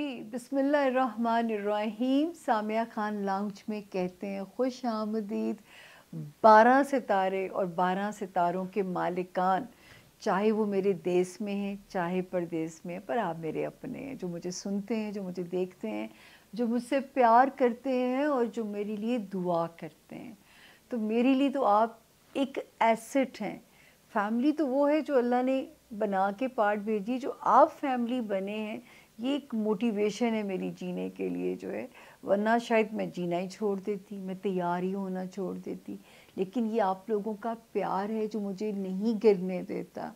जी बिसमीम सामिया ख़ान लाउंज में कहते हैं खुश आमदीद बारह सितारे और बारह सितारों के मालिकान चाहे वो मेरे देश में हैं चाहे परदेश में हैं पर आप मेरे अपने हैं जो मुझे सुनते हैं जो मुझे देखते हैं जो मुझसे प्यार करते हैं और जो मेरे लिए दुआ करते हैं तो मेरे लिए तो आप एक एसेट हैं फैमिली तो वो है जो अल्लाह ने बना के पार्ट भेजी जो आप फैमिली बने हैं ये एक मोटिवेशन है मेरी जीने के लिए जो है वरना शायद मैं जीना ही छोड़ देती मैं तैयार ही होना छोड़ देती लेकिन ये आप लोगों का प्यार है जो मुझे नहीं गिरने देता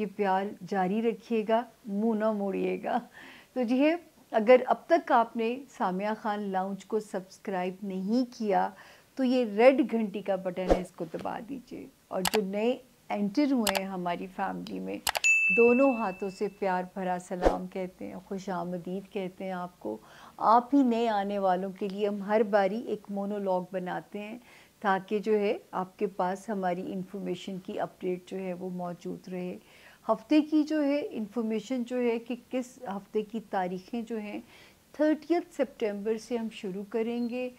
ये प्यार जारी रखिएगा मुँह ना मोड़िएगा तो जी है अगर अब तक आपने सामिया खान लाउंज को सब्सक्राइब नहीं किया तो ये रेड घंटी का बटन है इसको दबा दीजिए और जो नए एंटर हुए हैं हमारी फैमिली में दोनों हाथों से प्यार भरा सलाम कहते हैं खुश आमदीद कहते हैं आपको आप ही नए आने वालों के लिए हम हर बारी एक मोनोलॉग बनाते हैं ताकि जो है आपके पास हमारी इन्फॉर्मेशन की अपडेट जो है वो मौजूद रहे हफ्ते की जो है इन्फॉर्मेशन जो है कि किस हफ्ते की तारीखें जो हैं थर्टियथ सेप्टेम्बर से हम शुरू करेंगे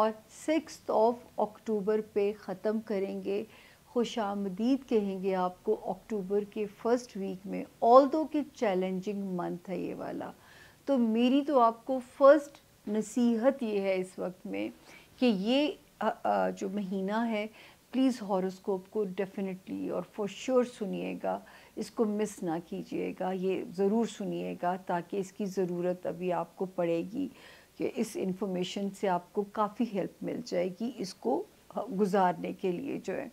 और सिक्स ऑफ अक्टूबर पे ख़त्म करेंगे खुश आमदीद कहेंगे आपको अक्टूबर के फर्स्ट वीक में ऑल दो कि चैलेंजिंग मंथ है ये वाला तो मेरी तो आपको फर्स्ट नसीहत ये है इस वक्त में कि ये जो महीना है प्लीज़ हॉरोस्कोप को डेफिनेटली और फॉर श्योर सुनिएगा इसको मिस ना कीजिएगा ये ज़रूर सुनिएगा ताकि इसकी ज़रूरत अभी आपको पड़ेगी कि इस इंफॉर्मेशन से आपको काफ़ी हेल्प मिल जाएगी इसको गुजारने के लिए जो है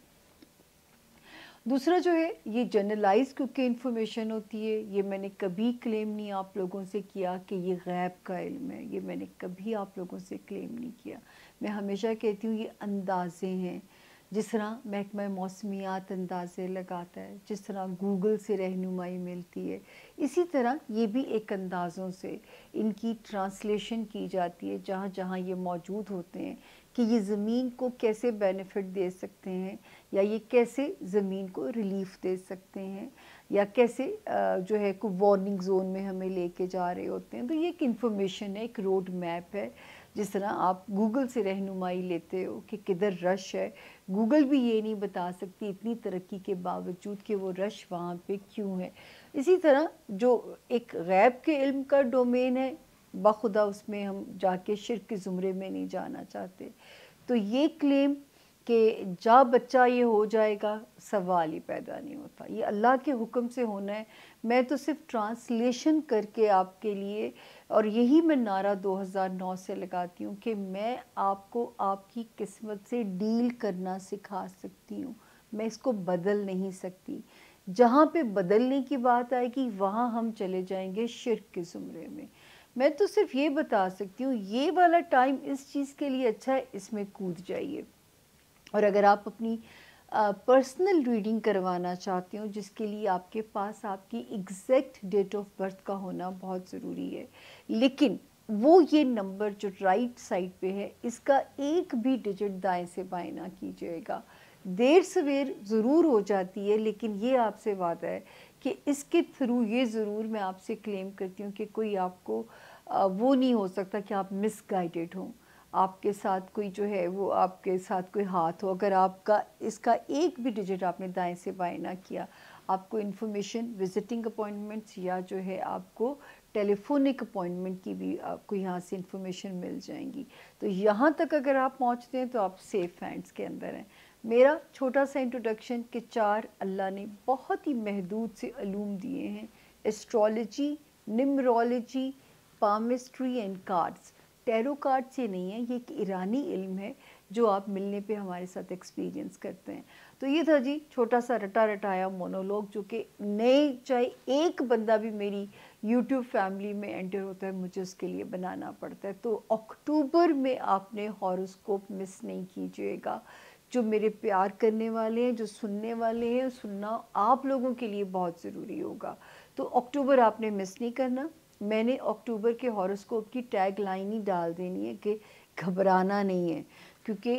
दूसरा जो है ये जनरलाइज क्योंकि इन्फॉर्मेशन होती है ये मैंने कभी क्लेम नहीं आप लोगों से किया कि ये गैब का इल्म है ये मैंने कभी आप लोगों से क्लेम नहीं किया मैं हमेशा कहती हूँ ये अंदाजे हैं जिस तरह महकमा मौसमियात अंदाजे लगाता है जिस तरह गूगल से रहनुमाई मिलती है इसी तरह ये भी एक अंदाज़ों से इनकी ट्रांसलेशन की जाती है जहाँ जहाँ ये मौजूद होते हैं कि ये ज़मीन को कैसे बेनिफिट दे सकते हैं या ये कैसे ज़मीन को रिलीफ दे सकते हैं या कैसे जो है को वार्निंग जोन में हमें लेके जा रहे होते हैं तो ये एक इन्फॉर्मेशन है एक रोड मैप है जिस तरह आप गूगल से रहनुमाई लेते हो कि किधर रश है गूगल भी ये नहीं बता सकती इतनी तरक्की के बावजूद कि वो रश वहाँ पे क्यों है इसी तरह जो एक गैब के इल्म का डोमेन है बखुदा उसमें हम जाके शिर के ज़ुमरे में नहीं जाना चाहते तो ये क्लेम कि जा बच्चा ये हो जाएगा सवाल ही पैदा नहीं होता ये अल्लाह के हुक्म से होना है मैं तो सिर्फ ट्रांसलेशन करके आपके लिए और यही मैं नारा 2009 से लगाती हूँ कि मैं आपको आपकी किस्मत से डील करना सिखा सकती हूँ मैं इसको बदल नहीं सकती जहाँ पे बदलने की बात आएगी वहाँ हम चले जाएंगे शिरक के ज़ुमरे में मैं तो सिर्फ ये बता सकती हूँ ये वाला टाइम इस चीज़ के लिए अच्छा है इसमें कूद जाइए और अगर आप अपनी पर्सनल रीडिंग करवाना चाहते हो जिसके लिए आपके पास आपकी एग्जैक्ट डेट ऑफ बर्थ का होना बहुत ज़रूरी है लेकिन वो ये नंबर जो राइट साइड पे है इसका एक भी डिजिट दाएं से बाएं ना कीजिएगा देर सवेर ज़रूर हो जाती है लेकिन ये आपसे वादा है कि इसके थ्रू ये ज़रूर मैं आपसे क्लेम करती हूँ कि कोई आपको वो नहीं हो सकता कि आप मिसगाइडेड हों आपके साथ कोई जो है वो आपके साथ कोई हाथ हो अगर आपका इसका एक भी डिजिट आपने दाएं से बाएं ना किया आपको इन्फॉर्मेशन विजिटिंग अपॉइंटमेंट्स या जो है आपको टेलीफोनिक अपॉइंटमेंट की भी आपको यहाँ से इन्फॉर्मेशन मिल जाएंगी तो यहाँ तक अगर आप पहुँचते हैं तो आप सेफ़ हैंड्स के अंदर हैं मेरा छोटा सा इंट्रोडक्शन के चार अल्लाह ने बहुत ही महदूद से अलूम दिए हैं astrology numerology palmistry and cards tarot cards ये नहीं है ये एक ईरानी इल्म है जो आप मिलने पे हमारे साथ एक्सपीरियंस करते हैं तो ये था जी छोटा सा रटा रटाया मोनोलॉग जो कि नए चाहे एक बंदा भी मेरी यूट्यूब फैमिली में एंटर होता है मुझे उसके लिए बनाना पड़ता है तो अक्टूबर में आपने हॉरोस्कोप मिस नहीं कीजिएगा जो मेरे प्यार करने वाले हैं जो सुनने वाले हैं सुनना आप लोगों के लिए बहुत ज़रूरी होगा तो अक्टूबर आपने मिस नहीं करना मैंने अक्टूबर के हॉरोस्कोप की टैग लाइन ही डाल देनी है कि घबराना नहीं है क्योंकि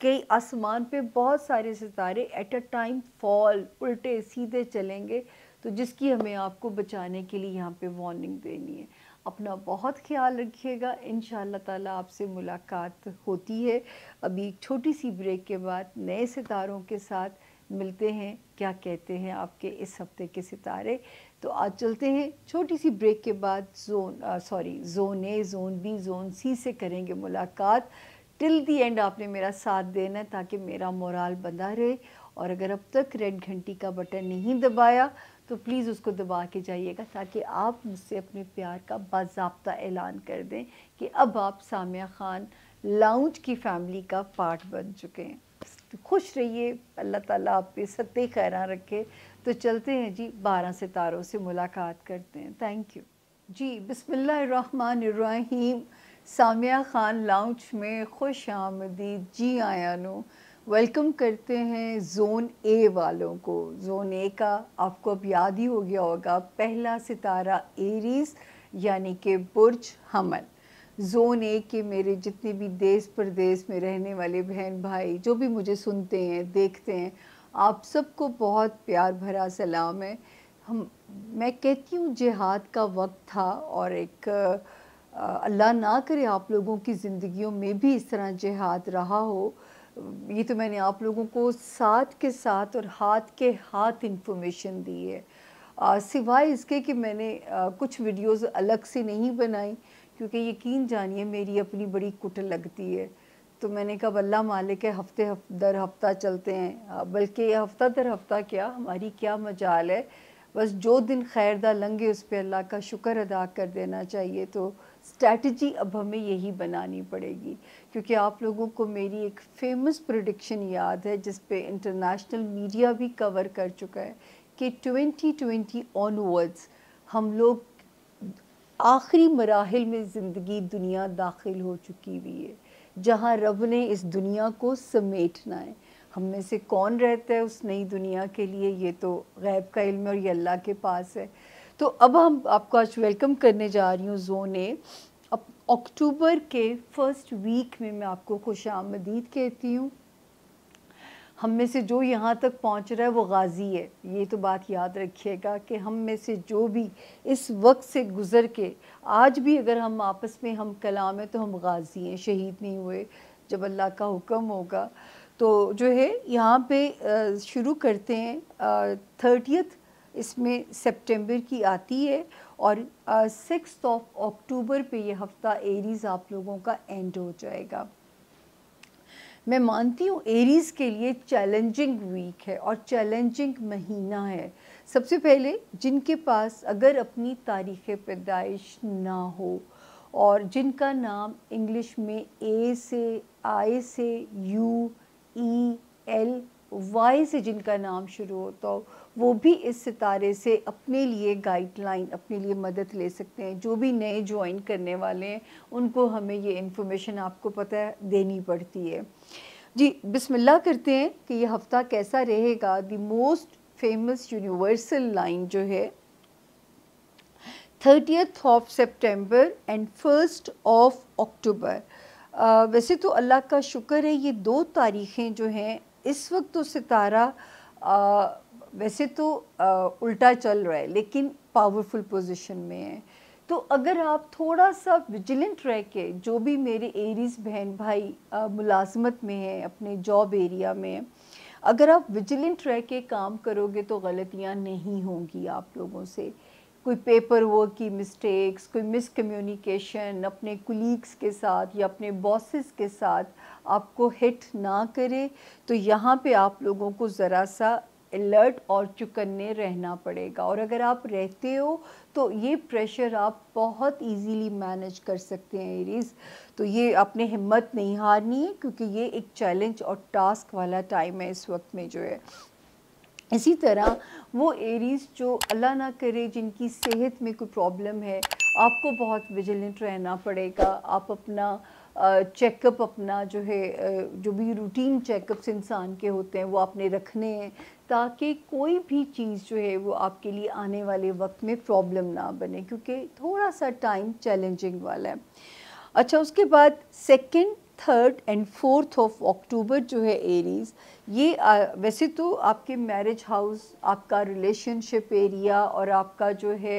कई आसमान पे बहुत सारे सितारे एट अ टाइम फॉल उल्टे सीधे चलेंगे तो जिसकी हमें आपको बचाने के लिए यहाँ पे वार्निंग देनी है अपना बहुत ख्याल रखिएगा इन ताला आपसे मुलाकात होती है अभी एक छोटी सी ब्रेक के बाद नए सितारों के साथ मिलते हैं क्या कहते हैं आपके इस हफ्ते के सितारे तो आज चलते हैं छोटी सी ब्रेक के बाद zone sorry zone A zone B zone C से करेंगे मुलाकात टिल दी एंड आपने मेरा साथ देना है ताकि मेरा मोराल बंधा रहे और अगर अब तक रेड घंटी का बटन नहीं दबाया तो प्लीज़ उसको दबा के जाइएगा ताकि आप मुझसे अपने प्यार का बाबा ऐलान कर दें कि अब आप सामिया ख़ान लाउंज की फैमिली का पार्ट बन चुके हैं खुश रहिए अल्लाह ताला आप पे सत्य खैरा रखे तो चलते हैं जी बारह सितारों से मुलाकात करते हैं थैंक यू जी बिसमीम सामिया ख़ान लाउंज में खुश आमदीद जी आयानो वेलकम करते हैं जोन ए वालों को जोन ए का आपको अब याद ही हो गया होगा पहला सितारा एरीज़ यानी कि बुर्ज हमल जोन ए के मेरे जितने भी देश प्रदेश में रहने वाले बहन भाई जो भी मुझे सुनते हैं देखते हैं आप सबको बहुत प्यार भरा सलाम है हम मैं कहती हूँ जिहाद का वक्त था और एक अल्लाह ना करे आप लोगों की ज़िंदगियों में भी इस तरह जिहाद रहा हो ये तो मैंने आप लोगों को साथ के साथ और हाथ के हाथ इन्फॉर्मेशन दी है सिवाय इसके कि मैंने आ, कुछ वीडियोस अलग से नहीं बनाई क्योंकि यकीन जानिए मेरी अपनी बड़ी कुट लगती है तो मैंने कहा अल्लाह मालिक है हफ्ते हफ, दर हफ्ता चलते हैं हाँ, बल्कि हफ्ता दर हफ्ता क्या हमारी क्या मजाल है बस जो दिन खैर दा लंगे उस पर अल्लाह का शुक्र अदा कर देना चाहिए तो स्ट्रैटी अब हमें यही बनानी पड़ेगी क्योंकि आप लोगों को मेरी एक फ़ेमस प्रोडिक्शन याद है जिस पे इंटरनेशनल मीडिया भी कवर कर चुका है कि 2020 ऑनवर्ड्स हम लोग आखिरी मराहल में ज़िंदगी दुनिया दाखिल हो चुकी हुई है जहाँ रब ने इस दुनिया को समेटना है हम में से कौन रहता है उस नई दुनिया के लिए ये तो गैब का इल्म है और ये अल्लाह के पास है तो अब हम आपको आज वेलकम करने जा रही हूँ जोन ए अक्टूबर के फर्स्ट वीक में मैं आपको खुश आमदीद कहती हूँ हम में से जो यहाँ तक पहुँच रहा है वो गाजी है ये तो बात याद रखिएगा कि हम में से जो भी इस वक्त से गुज़र के आज भी अगर हम आपस में हम कलाम है तो हम गाजी हैं शहीद नहीं हुए जब अल्लाह का हुक्म होगा तो जो है यहाँ पे शुरू करते हैं थर्टियथ इसमें सितंबर की आती है और सिक्स ऑफ अक्टूबर पे ये हफ़्ता एरीज़ आप लोगों का एंड हो जाएगा मैं मानती हूँ एरीज़ के लिए चैलेंजिंग वीक है और चैलेंजिंग महीना है सबसे पहले जिनके पास अगर अपनी तारीख़ पैदाइश ना हो और जिनका नाम इंग्लिश में ए से आई से यू वाई से जिनका नाम शुरू होता हो वो भी इस सितारे से अपने लिए गाइडलाइन अपने लिए मदद ले सकते हैं जो भी नए ज्वाइन करने वाले हैं उनको हमें ये इन्फॉर्मेशन आपको पता है देनी पड़ती है जी बिस्मिल्लाह करते हैं कि ये हफ़्ता कैसा रहेगा the most famous universal line जो है thirtieth of September and first of October वैसे तो अल्लाह का शुक्र है ये दो तारीखें जो हैं इस वक्त तो सितारा आ, वैसे तो आ, उल्टा चल रहा है लेकिन पावरफुल पोजीशन में है तो अगर आप थोड़ा सा विजिलेंट रह के जो भी मेरे एरीज बहन भाई मुलाजमत में हैं अपने जॉब एरिया में अगर आप विजिलेंट रह के काम करोगे तो गलतियां नहीं होंगी आप लोगों से कोई पेपर वर्क की मिस्टेक्स कोई मिसकम्युनिकेशन अपने कुलीग्स के साथ या अपने बॉसेस के साथ आपको हिट ना करे तो यहाँ पे आप लोगों को ज़रा सा अलर्ट और चुकन्ने रहना पड़ेगा और अगर आप रहते हो तो ये प्रेशर आप बहुत इजीली मैनेज कर सकते हैं एरीज तो ये अपने हिम्मत नहीं हारनी है क्योंकि ये एक चैलेंज और टास्क वाला टाइम है इस वक्त में जो है इसी तरह वो एरीज़ जो अल्लाह ना करे जिनकी सेहत में कोई प्रॉब्लम है आपको बहुत विजिलेंट रहना पड़ेगा आप अपना चेकअप अपना जो है जो भी रूटीन चेकअप्स इंसान के होते हैं वो आपने रखने हैं ताकि कोई भी चीज़ जो है वो आपके लिए आने वाले वक्त में प्रॉब्लम ना बने क्योंकि थोड़ा सा टाइम चैलेंजिंग वाला है अच्छा उसके बाद second third and fourth of October जो है एरीज ये आ, वैसे तो आपके मैरिज हाउस आपका रिलेशनशिप एरिया और आपका जो है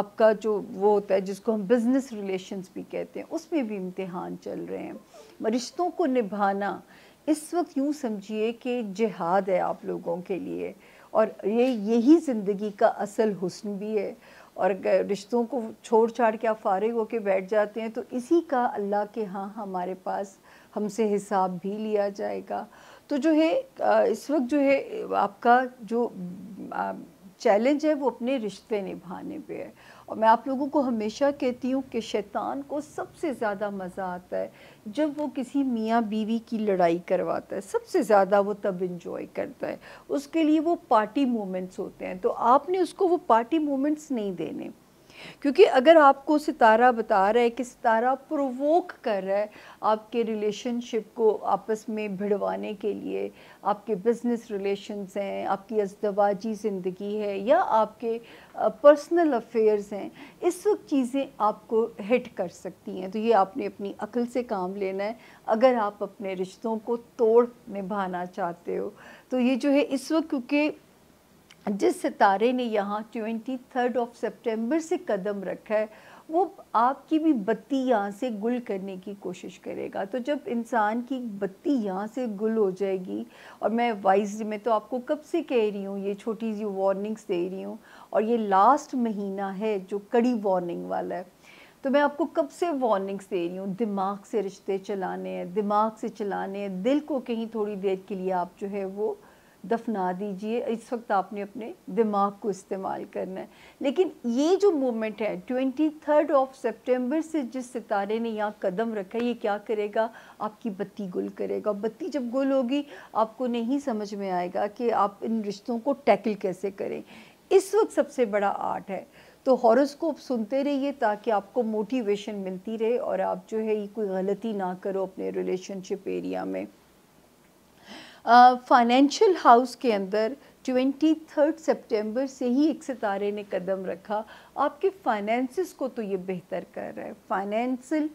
आपका जो वो होता है जिसको हम बिज़नेस रिलेशंस भी कहते हैं उसमें भी इम्तहान चल रहे हैं रिश्तों को निभाना इस वक्त यूँ समझिए कि जिहाद है आप लोगों के लिए और ये यही ज़िंदगी का असल हुस्न भी है और रिश्तों को छोड़ छाड़ के आप फारिग होकर बैठ जाते हैं तो इसी का अल्लाह के हाँ हमारे पास हमसे हिसाब भी लिया जाएगा तो जो है इस वक्त जो है आपका जो चैलेंज है वो अपने रिश्ते निभाने पे है और मैं आप लोगों को हमेशा कहती हूँ कि शैतान को सबसे ज़्यादा मज़ा आता है जब वो किसी मियाँ बीवी की लड़ाई करवाता है सबसे ज़्यादा वो तब इन्जॉय करता है उसके लिए वो पार्टी मोमेंट्स होते हैं तो आपने उसको वो पार्टी मोमेंट्स नहीं देने क्योंकि अगर आपको सितारा बता रहा है कि सितारा प्रोवोक कर रहा है आपके रिलेशनशिप को आपस में भिड़वाने के लिए आपके बिजनेस रिलेशंस हैं आपकी अजदवाजी ज़िंदगी है या आपके पर्सनल अफेयर्स हैं इस वक्त चीज़ें आपको हिट कर सकती हैं तो ये आपने अपनी अकल से काम लेना है अगर आप अपने रिश्तों को तोड़ निभाना चाहते हो तो ये जो है इस वक्त क्योंकि जिस सितारे ने यहाँ ट्वेंटी थर्ड ऑफ सेप्टेम्बर से कदम रखा है वो आपकी भी बत्ती यहाँ से गुल करने की कोशिश करेगा तो जब इंसान की बत्ती यहाँ से गुल हो जाएगी और मैं वाइज में तो आपको कब से कह रही हूँ ये छोटी सी वार्निंग्स दे रही हूँ और ये लास्ट महीना है जो कड़ी वार्निंग वाला है तो मैं आपको कब से वार्निंग्स दे रही हूँ दिमाग से रिश्ते चलाने हैं दिमाग से चलाने हैं दिल को कहीं थोड़ी देर के लिए आप जो है वो दफना दीजिए इस वक्त आपने अपने दिमाग को इस्तेमाल करना है लेकिन ये जो मोमेंट है ट्वेंटी थर्ड ऑफ सेप्टेम्बर से जिस सितारे ने यहाँ कदम रखा है ये क्या करेगा आपकी बत्ती गुल करेगा बत्ती जब गुल होगी आपको नहीं समझ में आएगा कि आप इन रिश्तों को टैकल कैसे करें इस वक्त सबसे बड़ा आर्ट है तो हॉरोस्कोप सुनते रहिए ताकि आपको मोटिवेशन मिलती रहे और आप जो है ये कोई गलती ना करो अपने रिलेशनशिप एरिया में फाइनेंशियल हाउस के अंदर ट्वेंटी थर्ड सेप्टेम्बर से ही एक सितारे ने कदम रखा आपके फाइनेंसिस को तो ये बेहतर कर रहा है फाइनेंशियल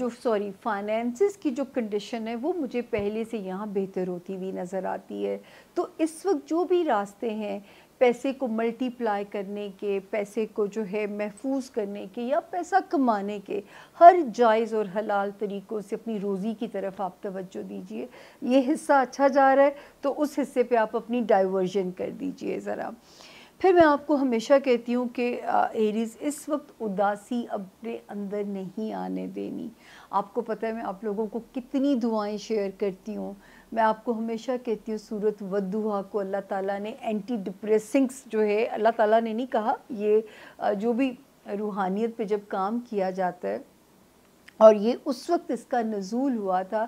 जो सॉरी फाइनेंसिस की जो कंडीशन है वो मुझे पहले से यहाँ बेहतर होती हुई नज़र आती है तो इस वक्त जो भी रास्ते हैं पैसे को मल्टीप्लाई करने के पैसे को जो है महफूज करने के या पैसा कमाने के हर जायज़ और हलाल तरीक़ों से अपनी रोज़ी की तरफ आप तवज्जो दीजिए ये हिस्सा अच्छा जा रहा है तो उस हिस्से पे आप अपनी डाइवर्जन कर दीजिए ज़रा फिर मैं आपको हमेशा कहती हूँ कि एरीज़ इस वक्त उदासी अपने अंदर नहीं आने देनी आपको पता है मैं आप लोगों को कितनी दुआएँ शेयर करती हूँ मैं आपको हमेशा कहती हूँ सूरत वदुहा को अल्लाह ताला ने एंटी डिप्रेसिंग्स जो है अल्लाह ताला ने नहीं कहा ये जो भी रूहानियत पे जब काम किया जाता है और ये उस वक्त इसका नज़ूल हुआ था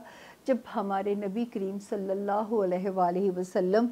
जब हमारे नबी करीम सल्लल्लाहु अलैहि वसल्लम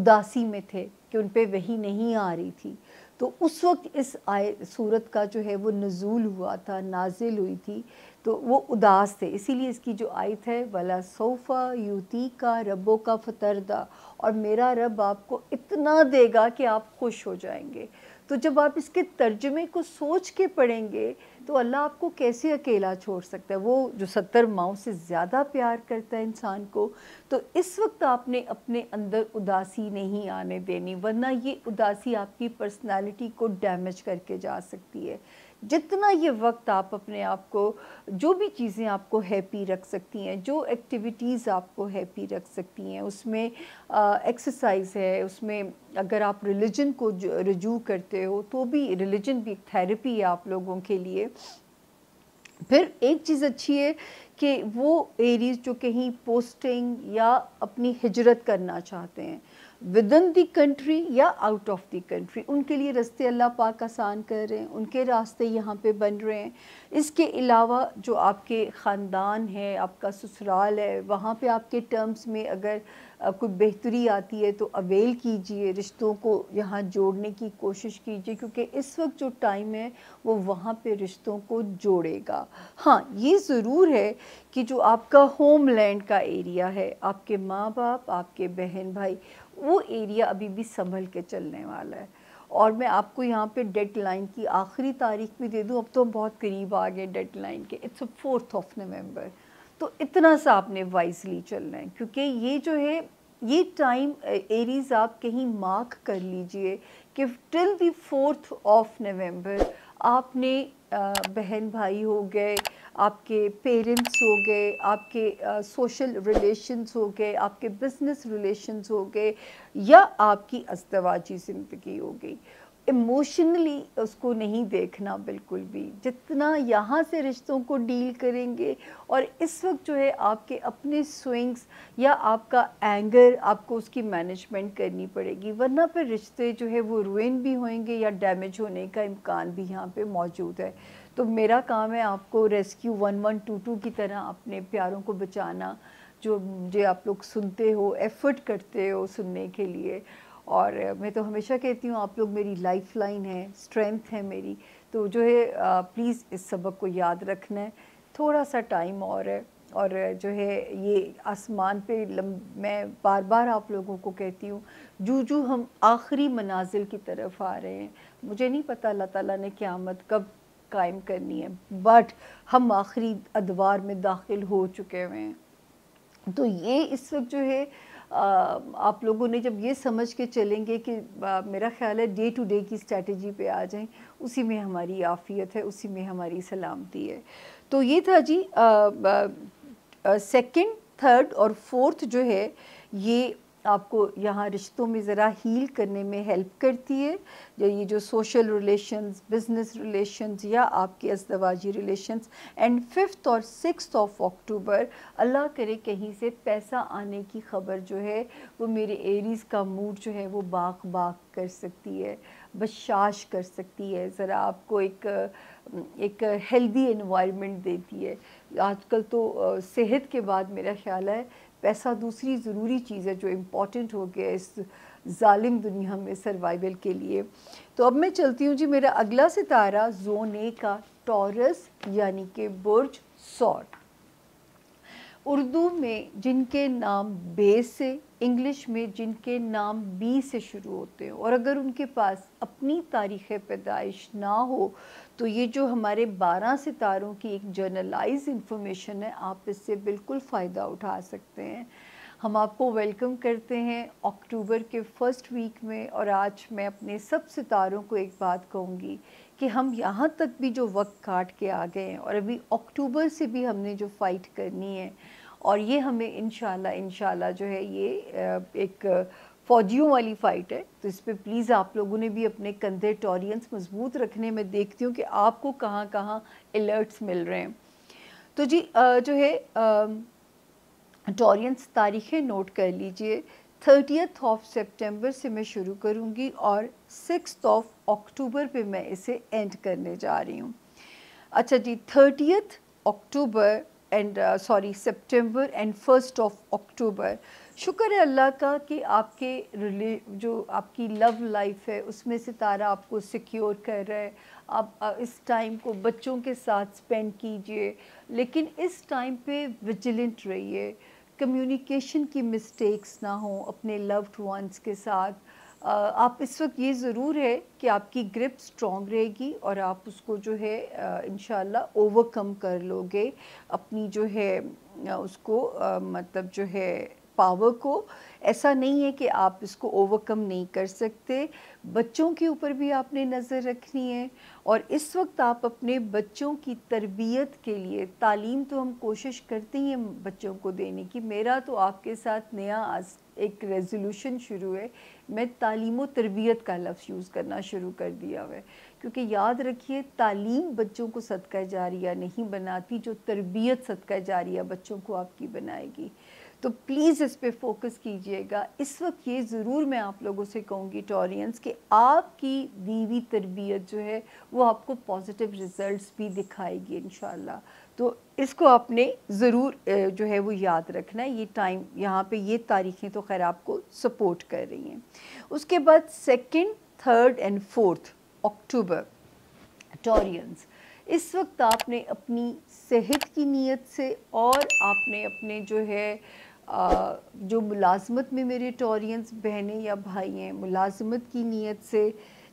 उदासी में थे कि उन पर वही नहीं आ रही थी तो उस वक्त इस आय सूरत का जो है वो नज़ूल हुआ था नाजिल हुई थी तो वो उदास थे इसीलिए इसकी जो आयत है वला सोफ़ा युति का रबों का फतरदा और मेरा रब आपको इतना देगा कि आप खुश हो जाएंगे तो जब आप इसके तर्जमे को सोच के पढ़ेंगे तो अल्लाह आपको कैसे अकेला छोड़ सकता है वो जो सत्तर माओ से ज़्यादा प्यार करता है इंसान को तो इस वक्त आपने अपने अंदर उदासी नहीं आने देनी वरना ये उदासी आपकी पर्सनालिटी को डैमेज करके जा सकती है जितना ये वक्त आप अपने आप को जो भी चीज़ें आपको हैप्पी रख सकती हैं जो एक्टिविटीज़ आपको हैप्पी रख सकती हैं उसमें एक्सरसाइज है उसमें अगर आप रिलीजन को रजू करते हो तो भी रिलीजन भी एक थेरेपी है आप लोगों के लिए फिर एक चीज़ अच्छी है कि वो एरीज़ जो कहीं पोस्टिंग या अपनी हिजरत करना चाहते हैं विद इन दी कंट्री या आउट ऑफ दी कंट्री उनके लिए रस्ते अल्लाह पाक आसान कर रहे हैं उनके रास्ते यहाँ पे बन रहे हैं इसके अलावा जो आपके ख़ानदान है आपका ससुराल है वहाँ पे आपके टर्म्स में अगर कोई बेहतरी आती है तो अवेल कीजिए रिश्तों को यहाँ जोड़ने की कोशिश कीजिए क्योंकि इस वक्त जो टाइम है वो वहाँ पे रिश्तों को जोड़ेगा हाँ ये ज़रूर है कि जो आपका होमलैंड का एरिया है आपके माँ बाप आपके बहन भाई वो एरिया अभी भी संभल के चलने वाला है और मैं आपको यहाँ पे लाइन की आखिरी तारीख भी दे दूँ अब तो हम बहुत करीब आ गए डेड लाइन के it's a fourth of November तो इतना सा आपने वाइजली चलना है क्योंकि ये जो है ये टाइम एरीज आप कहीं मार्क कर लीजिए कि till the fourth of November आपने बहन भाई हो गए आपके पेरेंट्स हो गए आपके सोशल रिलेशंस हो गए आपके बिजनेस रिलेशंस हो गए या आपकी अस्तवाजी ज़िंदगी हो गई इमोशनली उसको नहीं देखना बिल्कुल भी जितना यहाँ से रिश्तों को डील करेंगे और इस वक्त जो है आपके अपने स्विंग्स या आपका एंगर आपको उसकी मैनेजमेंट करनी पड़ेगी वरना फिर रिश्ते जो है वो रुइन भी होंगे या डैमेज होने का इम्कान भी यहाँ पे मौजूद है तो मेरा काम है आपको rescue one one two two की तरह अपने प्यारों को बचाना जो मुझे आप लोग सुनते हो एफ़र्ट करते हो सुनने के लिए और मैं तो हमेशा कहती हूँ आप लोग मेरी लाइफ लाइन है स्ट्रेंथ है मेरी तो जो है प्लीज़ इस सबक को याद रखना है थोड़ा सा टाइम और है और जो है ये आसमान पे मैं बार बार आप लोगों को कहती हूँ जू जू हम आखिरी मनाजिल की तरफ आ रहे हैं मुझे नहीं पता अल्लाह ताला ने क़्यामत कब कायम करनी है बट हम आखिरी अदवार में दाखिल हो चुके हुए हैं तो ये इस वक्त जो है आप लोगों ने जब ये समझ के चलेंगे कि मेरा ख्याल है डे टू डे की स्ट्रेटजी पे आ जाएं उसी में हमारी आफ़ियत है उसी में हमारी सलामती है तो ये था जी सेकंड थर्ड और फोर्थ जो है ये आपको यहाँ रिश्तों में ज़रा हील करने में हेल्प करती है जो ये जो सोशल रिलेशंस बिजनेस रिलेशंस या आपके असदवाजी रिलेशंस एंड फिफ्थ और सिक्स ऑफ अक्टूबर अल्लाह करे कहीं से पैसा आने की खबर जो है वो मेरे एरीज़ का मूड जो है वो बाग बाग कर सकती है बशाश कर सकती है ज़रा आपको एक एक हेल्दी इन्वायरमेंट देती है आजकल तो सेहत के बाद मेरा ख्याल है पैसा दूसरी ज़रूरी चीज़ है जो इम्पॉर्टेंट हो गया इस ालिम दुनिया में सर्वाइवल के लिए तो अब मैं चलती हूँ जी मेरा अगला सितारा जोन ए का टॉरस यानी कि बुर्ज सॉट उर्दू में जिनके नाम बे से इंग्लिश में जिनके नाम बी से शुरू होते हैं और अगर उनके पास अपनी तारीख़ पैदाइश ना हो तो ये जो हमारे 12 सितारों की एक जर्नलाइज इंफॉर्मेशन है आप इससे बिल्कुल फ़ायदा उठा सकते हैं हम आपको वेलकम करते हैं अक्टूबर के फर्स्ट वीक में और आज मैं अपने सब सितारों को एक बात कहूँगी कि हम यहाँ तक भी जो वक्त काट के आ गए हैं और अभी अक्टूबर से भी हमने जो फ़ाइट करनी है और ये हमें इन शाला जो है ये एक फौजियों वाली फ़ाइट है तो इस पर प्लीज़ आप लोगों ने भी अपने कंधे टॉरियंस मजबूत रखने में देखती हूँ कि आपको कहाँ कहाँ अलर्ट्स मिल रहे हैं तो जी जो है टॉरियंस तारीखें नोट कर लीजिए थर्टियथ ऑफ सितंबर से मैं शुरू करूँगी और सिक्स ऑफ अक्टूबर पे मैं इसे एंड करने जा रही हूँ अच्छा जी थर्टियथ अक्टूबर एंड सॉरी सितंबर एंड फर्स्ट ऑफ अक्टूबर शुक्र है अल्लाह का कि आपके रिले जो आपकी लव लाइफ है उसमें सितारा आपको सिक्योर कर रहा है आप इस टाइम को बच्चों के साथ स्पेंड कीजिए लेकिन इस टाइम पे विजिलेंट रहिए कम्युनिकेशन की मिस्टेक्स ना हो अपने लव्ड वंस के साथ आप इस वक्त ये ज़रूर है कि आपकी ग्रिप स्ट्रॉन्ग रहेगी और आप उसको जो है इन ओवरकम कर लोगे अपनी जो है उसको मतलब जो है पावर को ऐसा नहीं है कि आप इसको ओवरकम नहीं कर सकते बच्चों के ऊपर भी आपने नज़र रखनी है और इस वक्त आप अपने बच्चों की तरबियत के लिए तालीम तो हम कोशिश करते हैं बच्चों को देने की मेरा तो आपके साथ नया आज एक रेजोल्यूशन शुरू है मैं तालीम तरबियत का लफ्ज़ यूज़ करना शुरू कर दिया हुआ है क्योंकि याद रखिए तालीम बच्चों को सदका जारिया नहीं बनाती जो तरबियत सदका जारिया बच्चों को आपकी बनाएगी तो प्लीज़ इस पर फोकस कीजिएगा इस वक्त ये ज़रूर मैं आप लोगों से कहूँगी टॉरियंस कि आपकी बीवी तरबियत जो है वो आपको पॉजिटिव रिज़ल्ट भी दिखाएगी इन तो इसको आपने ज़रूर जो है वो याद रखना है ये टाइम यहाँ पे ये तारीखें तो खैर आपको सपोर्ट कर रही हैं उसके बाद second third and fourth October Taurians इस वक्त आपने अपनी सेहत की नीयत से और आपने अपने जो है जो मुलाजमत में मेरे टोरियंस बहनें या भाई हैं मुलाजमत की नीयत से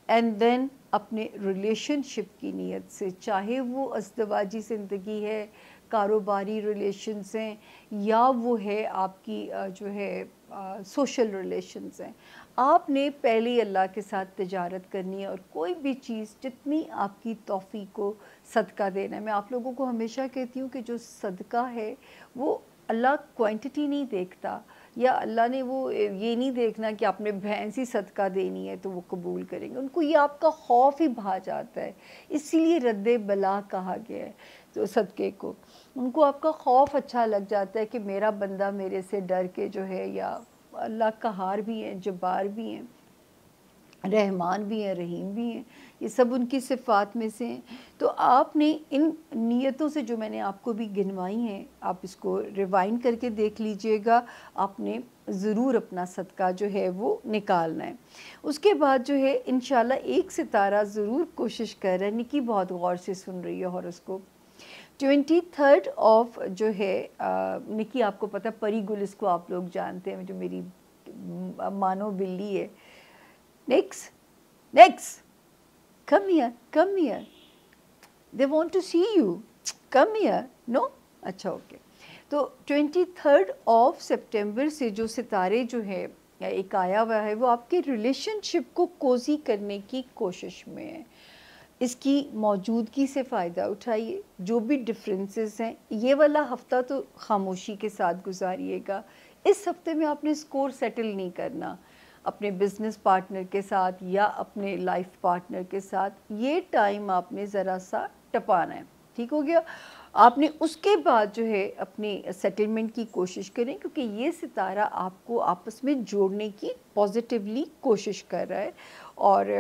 एंड देन अपने रिलेशनशिप की नीयत से चाहे वो अस्तवाजी ज़िंदगी है कारोबारी रिलेशन्स हैं या वो है आपकी जो है सोशल रिलेशन्स हैं आपने पहले अल्लाह के साथ तजारत करनी है और कोई भी चीज़ जितनी आपकी तोफ़ी को सदका देना है मैं आप लोगों को हमेशा कहती हूँ कि जो सदका है वो अल्लाह क्वांटिटी नहीं देखता या अल्लाह ने वो ये नहीं देखना कि आपने भैंस ही सदका देनी है तो वो कबूल करेंगे उनको ये आपका खौफ ही भा जाता है इसीलिए रद्द बला कहा गया है तो सदक़े को उनको आपका खौफ अच्छा लग जाता है कि मेरा बंदा मेरे से डर के जो है या अल्लाह का हार भी हैं जबार भी हैं रहमान भी हैं रहीम भी हैं ये सब उनकी सिफात में से हैं तो आपने इन नीयतों से जो मैंने आपको भी गिनवाई हैं आप इसको रिवाइंड करके देख लीजिएगा आपने ज़रूर अपना सदका जो है वो निकालना है उसके बाद जो है इन एक सितारा ज़रूर कोशिश कर रहा है निकी बहुत गौर से सुन रही है उसको ट्वेंटी थर्ड ऑफ जो है निकी आपको पता परी गुल इसको आप लोग जानते हैं जो मेरी मानो बिल्ली है next next come here, come here. They want to see you, come here. No? अच्छा ओके तो 23rd ऑफ सितंबर से जो सितारे जो है एक आया हुआ है वो आपके रिलेशनशिप को कोजी करने की कोशिश में है इसकी मौजूदगी से फ़ायदा उठाइए जो भी डिफरेंसेस हैं ये वाला हफ्ता तो खामोशी के साथ गुजारिएगा इस हफ्ते में आपने स्कोर सेटल नहीं करना अपने बिजनेस पार्टनर के साथ या अपने लाइफ पार्टनर के साथ ये टाइम आपने ज़रा सा टपाना है ठीक हो गया आपने उसके बाद जो है अपनी सेटलमेंट की कोशिश करें क्योंकि ये सितारा आपको आपस में जोड़ने की पॉजिटिवली कोशिश कर रहा है और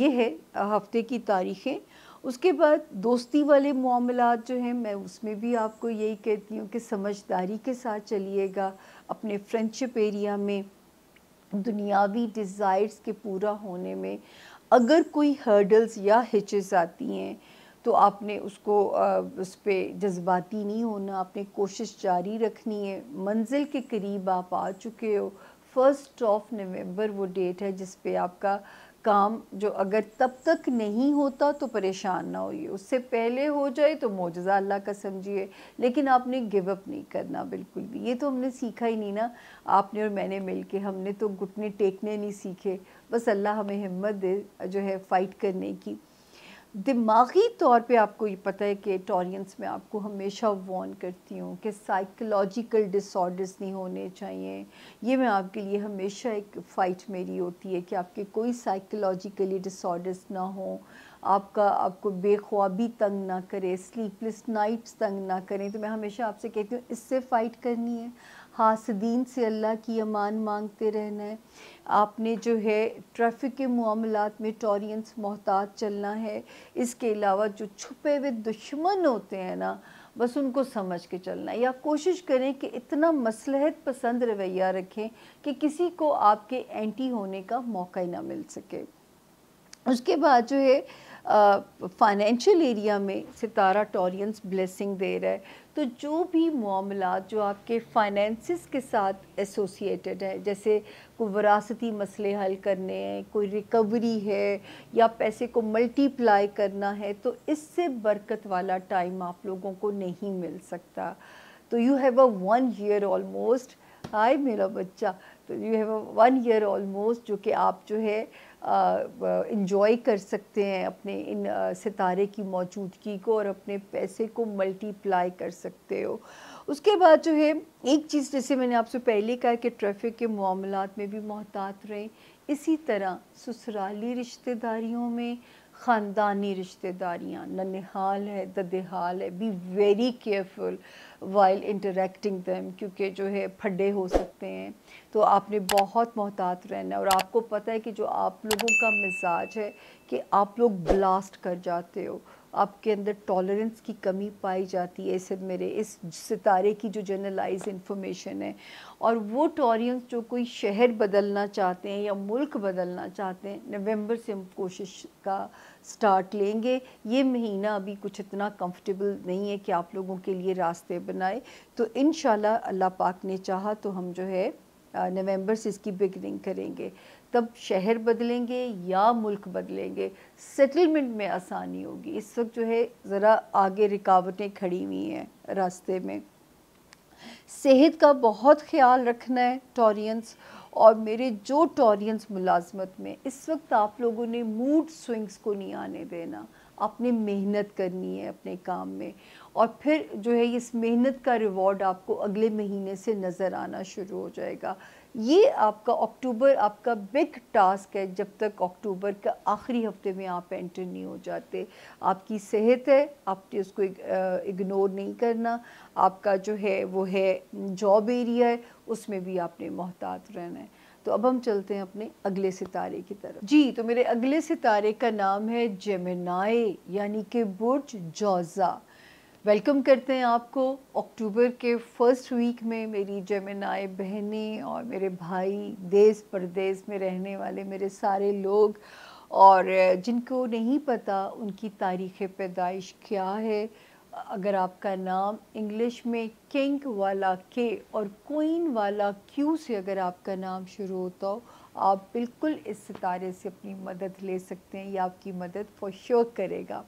ये है हफ्ते की तारीखें उसके बाद दोस्ती वाले मामला जो हैं मैं उसमें भी आपको यही कहती हूँ कि समझदारी के साथ चलिएगा अपने फ्रेंडशिप एरिया में दुनियावी डिज़ायर्स के पूरा होने में अगर कोई हर्डल्स या हिचेस आती हैं तो आपने उसको उस पर जज्बाती नहीं होना आपने कोशिश जारी रखनी है मंजिल के करीब आप आ चुके हो फर्स्ट ऑफ नवंबर वो डेट है जिस पे आपका काम जो अगर तब तक नहीं होता तो परेशान ना होइए उससे पहले हो जाए तो मोजा अल्लाह का समझिए लेकिन आपने गिव अप नहीं करना बिल्कुल भी ये तो हमने सीखा ही नहीं ना आपने और मैंने मिल के हमने तो घुटने टेकने नहीं सीखे बस अल्लाह हमें हिम्मत दे जो है फ़ाइट करने की दिमागी तौर पे आपको ये पता है कि टॉरियंस में आपको हमेशा वॉर्न करती हूँ कि साइकोलॉजिकल डिसऑर्डर्स नहीं होने चाहिए ये मैं आपके लिए हमेशा एक फ़ाइट मेरी होती है कि आपके कोई साइकोलॉजिकली डिसऑर्डर्स ना हो आपका आपको बेख्वाबी तंग ना करे स्लीपलेस नाइट्स तंग ना करें तो मैं हमेशा आपसे कहती हूँ इससे फ़ाइट करनी है हासदीन से अल्लाह की अमान मांगते रहना है आपने जो है ट्रैफिक के मामलों में टॉरियंस मोहताज चलना है इसके अलावा जो छुपे हुए दुश्मन होते हैं ना बस उनको समझ के चलना या कोशिश करें कि इतना मसलहत पसंद रवैया रखें कि किसी को आपके एंटी होने का मौका ही ना मिल सके उसके बाद जो है फाइनेंशियल एरिया में सितारा टॉरियंस ब्लेसिंग दे रहा है तो जो भी मामला जो आपके फाइनेंसिस के साथ एसोसिएटेड है जैसे कोई वरासती मसले हल करने हैं कोई रिकवरी है या पैसे को मल्टीप्लाई करना है तो इससे बरकत वाला टाइम आप लोगों को नहीं मिल सकता तो you have a one year almost hi मेरा बच्चा तो you have a one year almost जो कि आप जो है इंजॉय कर सकते हैं अपने इन सितारे की मौजूदगी को और अपने पैसे को मल्टीप्लाई कर सकते हो उसके बाद जो है एक चीज़ जैसे मैंने आपसे पहले कहा कि ट्रैफिक के मामला में भी मोहतात रहें इसी तरह ससुराली रिश्तेदारियों में ख़ानदानी रिश्तेदारियाँ ननहाल है ददेहाल है be very careful while interacting them क्योंकि जो है फड्डे हो सकते हैं तो आपने बहुत मोहतात रहना है और आपको पता है कि जो आप लोगों का मिजाज है कि आप लोग ब्लास्ट कर जाते हो आपके अंदर टॉलरेंस की कमी पाई जाती है ऐसे मेरे इस सितारे की जो जनरलाइज इंफॉर्मेशन है और वो टॉरियंस जो कोई शहर बदलना चाहते हैं या मुल्क बदलना चाहते हैं नवंबर से कोशिश का स्टार्ट लेंगे ये महीना अभी कुछ इतना कंफर्टेबल नहीं है कि आप लोगों के लिए रास्ते बनाए तो इन अल्लाह पाक ने चाहा तो हम जो है नवंबर से इसकी बिगनिंग करेंगे तब शहर बदलेंगे या मुल्क बदलेंगे सेटलमेंट में आसानी होगी इस वक्त जो है ज़रा आगे रिकावटें खड़ी हुई हैं रास्ते में सेहत का बहुत ख्याल रखना है टॉरियंस और मेरे जो टॉरियंस मुलाजमत में इस वक्त आप लोगों ने मूड स्विंग्स को नहीं आने देना आपने मेहनत करनी है अपने काम में और फिर जो है इस मेहनत का रिवॉर्ड आपको अगले महीने से नज़र आना शुरू हो जाएगा ये आपका अक्टूबर आपका बिग टास्क है जब तक अक्टूबर का आखिरी हफ्ते में आप एंटर नहीं हो जाते आपकी सेहत है आपने उसको इग्नोर नहीं करना आपका जो है वो है जॉब एरिया है उसमें भी आपने मोहतात रहना है तो अब हम चलते हैं अपने अगले सितारे की तरफ जी तो मेरे अगले सितारे का नाम है जेमिनाए यानी कि बुर्ज जौज़ा वेलकम करते हैं आपको अक्टूबर के फर्स्ट वीक में मेरी जमेनाए बहनें और मेरे भाई देश परदेश में रहने वाले मेरे सारे लोग और जिनको नहीं पता उनकी तारीख़ पैदाइश क्या है अगर आपका नाम इंग्लिश में किंग वाला के और क्वीन वाला क्यू से अगर आपका नाम शुरू होता हो आप बिल्कुल इस सितारे से अपनी मदद ले सकते हैं या आपकी मदद फॉर श्योर करेगा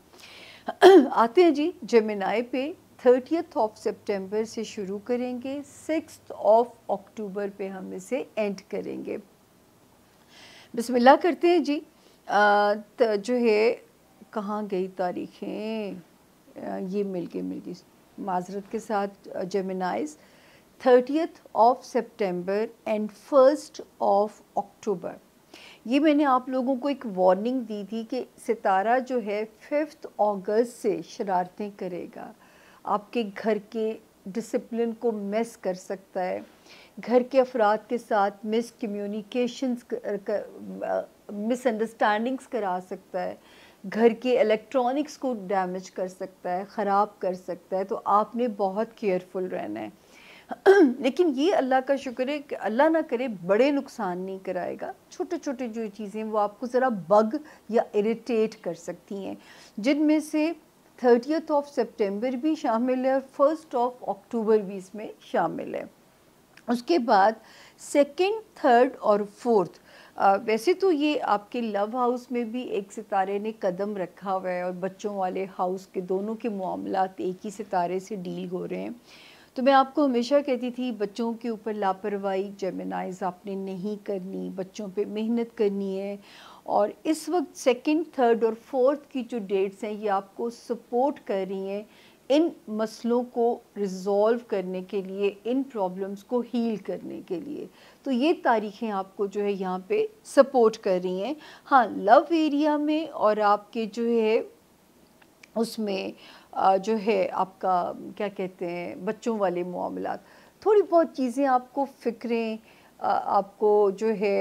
आते हैं जी जमेनाए पे थर्टियथ ऑफ सितंबर से शुरू करेंगे सिक्स ऑफ अक्टूबर पे हम इसे एंड करेंगे बिस्मिल्लाह करते हैं जी आ, जो है कहाँ गई तारीखें ये मिल गई मिल गई माजरत के साथ जमेनाइज thirtieth of September and first of October ये मैंने आप लोगों को एक वार्निंग दी थी कि सितारा जो है फिफ्थ अगस्त से शरारतें करेगा आपके घर के डिसिप्लिन को मेस कर सकता है घर के अफराद के साथ मिस कम्यूनिकेशंस मिसअंडरस्टैंडिंग्स करा सकता है घर के इलेक्ट्रॉनिक्स को डैमेज कर सकता है ख़राब कर सकता है तो आपने बहुत केयरफुल रहना है लेकिन ये अल्लाह का शुक्र है कि अल्लाह ना करे बड़े नुकसान नहीं कराएगा छोटे छोटे जो चीज़ें वो आपको ज़रा बग या इरिटेट कर सकती हैं जिनमें से थर्टियथ ऑफ सितंबर भी शामिल है और फर्स्ट ऑफ अक्टूबर भी इसमें शामिल है उसके बाद सेकंड थर्ड और फोर्थ आ, वैसे तो ये आपके लव हाउस में भी एक सितारे ने कदम रखा हुआ है और बच्चों वाले हाउस के दोनों के मामला एक ही सितारे से डील हो रहे हैं तो मैं आपको हमेशा कहती थी बच्चों के ऊपर लापरवाही जर्मनाइज आपने नहीं करनी बच्चों पे मेहनत करनी है और इस वक्त सेकंड, थर्ड और फोर्थ की जो डेट्स हैं ये आपको सपोर्ट कर रही हैं इन मसलों को रिज़ॉल्व करने के लिए इन प्रॉब्लम्स को हील करने के लिए तो ये तारीखें आपको जो है यहाँ पे सपोर्ट कर रही हैं हाँ लव एरिया में और आपके जो है उसमें जो है आपका क्या कहते हैं बच्चों वाले मामला थोड़ी बहुत चीज़ें आपको फ़िक्रें आपको जो है